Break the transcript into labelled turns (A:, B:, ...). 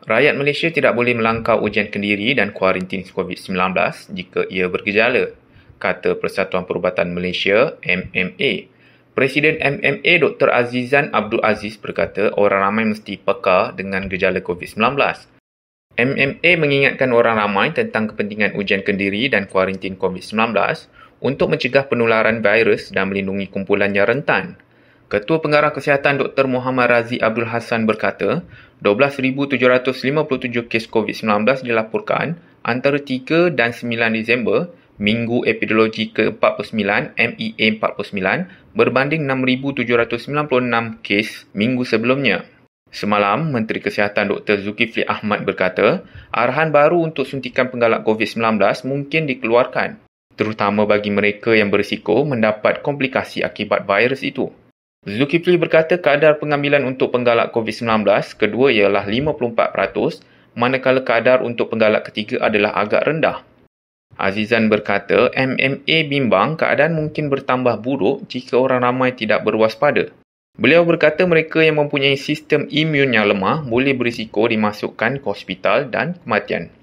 A: Rakyat Malaysia tidak boleh melangkau ujian kendiri dan kuarantin COVID-19 jika ia bergejala, kata Persatuan Perubatan Malaysia MMA. Presiden MMA Dr. Azizan Abdul Aziz berkata orang ramai mesti peka dengan gejala COVID-19. MMA mengingatkan orang ramai tentang kepentingan ujian kendiri dan kuarantin COVID-19 untuk mencegah penularan virus dan melindungi kumpulan yang rentan, Ketua Pengarah Kesihatan Dr. Muhammad Razi Abdul Hassan berkata, 12,757 kes COVID-19 dilaporkan antara 3 dan 9 Disember, Minggu Epidemiologi ke-49, MEA 49, berbanding 6,796 kes minggu sebelumnya. Semalam, Menteri Kesihatan Dr. Zulkifli Ahmad berkata, arahan baru untuk suntikan penggalak COVID-19 mungkin dikeluarkan, terutama bagi mereka yang berisiko mendapat komplikasi akibat virus itu. Zulkifli berkata kadar pengambilan untuk penggalak COVID-19 kedua ialah 54% manakala kadar untuk penggalak ketiga adalah agak rendah. Azizan berkata MMA bimbang keadaan mungkin bertambah buruk jika orang ramai tidak berwaspada. Beliau berkata mereka yang mempunyai sistem imun yang lemah boleh berisiko dimasukkan ke hospital dan kematian.